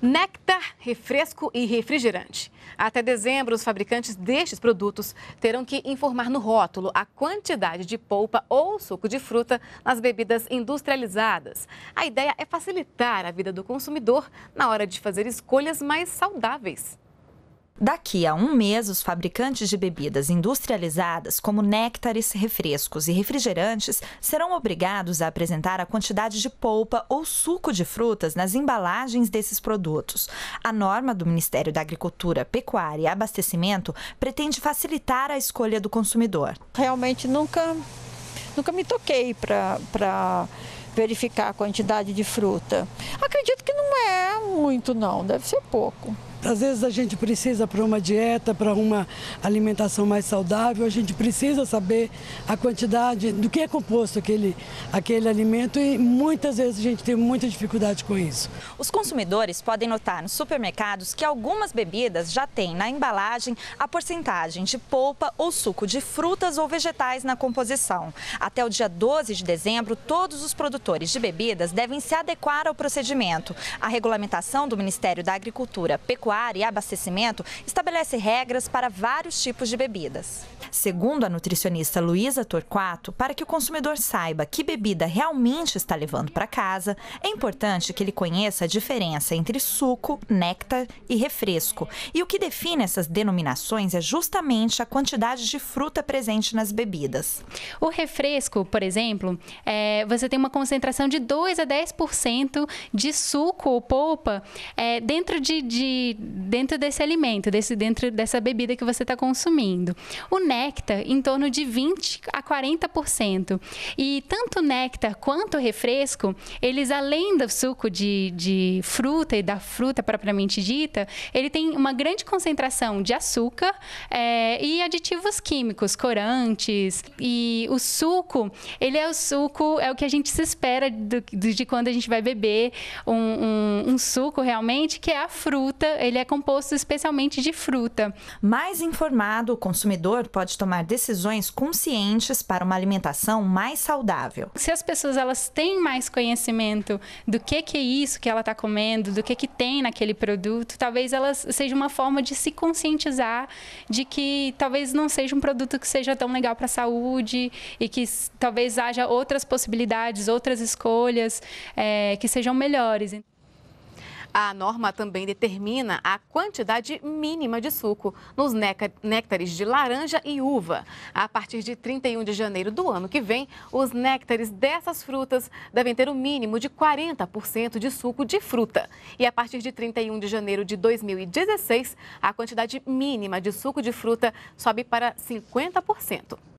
néctar, refresco e refrigerante. Até dezembro, os fabricantes destes produtos terão que informar no rótulo a quantidade de polpa ou suco de fruta nas bebidas industrializadas. A ideia é facilitar a vida do consumidor na hora de fazer escolhas mais saudáveis. Daqui a um mês, os fabricantes de bebidas industrializadas, como néctares, refrescos e refrigerantes, serão obrigados a apresentar a quantidade de polpa ou suco de frutas nas embalagens desses produtos. A norma do Ministério da Agricultura, Pecuária e Abastecimento pretende facilitar a escolha do consumidor. Realmente nunca, nunca me toquei para. verificar a quantidade de fruta. Acredito que não é muito não, deve ser pouco. Às vezes a gente precisa para uma dieta, para uma alimentação mais saudável, a gente precisa saber a quantidade do que é composto aquele, aquele alimento e muitas vezes a gente tem muita dificuldade com isso. Os consumidores podem notar nos supermercados que algumas bebidas já têm na embalagem a porcentagem de polpa ou suco de frutas ou vegetais na composição. Até o dia 12 de dezembro, todos os produtores de bebidas devem se adequar ao procedimento. A regulamentação do Ministério da Agricultura, Pecuária agropecuária e abastecimento estabelece regras para vários tipos de bebidas. Segundo a nutricionista Luísa Torquato, para que o consumidor saiba que bebida realmente está levando para casa, é importante que ele conheça a diferença entre suco, néctar e refresco. E o que define essas denominações é justamente a quantidade de fruta presente nas bebidas. O refresco, por exemplo, é, você tem uma concentração de 2 a 10% de suco ou polpa é, dentro de, de, dentro desse alimento, desse, dentro dessa bebida que você está consumindo. O néctar, em torno de 20 a 40%. E tanto o néctar quanto o refresco, eles, além do suco de, de fruta e da fruta propriamente dita, ele tem uma grande concentração de açúcar é, e aditivos químicos, corantes. E o suco, ele é o suco, é o que a gente se espera do, de quando a gente vai beber um, um, um suco realmente, que é a fruta ele é composto especialmente de fruta. Mais informado, o consumidor pode tomar decisões conscientes para uma alimentação mais saudável. Se as pessoas elas têm mais conhecimento do que que é isso que ela está comendo, do que que tem naquele produto, talvez elas seja uma forma de se conscientizar de que talvez não seja um produto que seja tão legal para a saúde e que talvez haja outras possibilidades, outras escolhas é, que sejam melhores. A norma também determina a quantidade mínima de suco nos néctares de laranja e uva. A partir de 31 de janeiro do ano que vem, os néctares dessas frutas devem ter o um mínimo de 40% de suco de fruta. E a partir de 31 de janeiro de 2016, a quantidade mínima de suco de fruta sobe para 50%.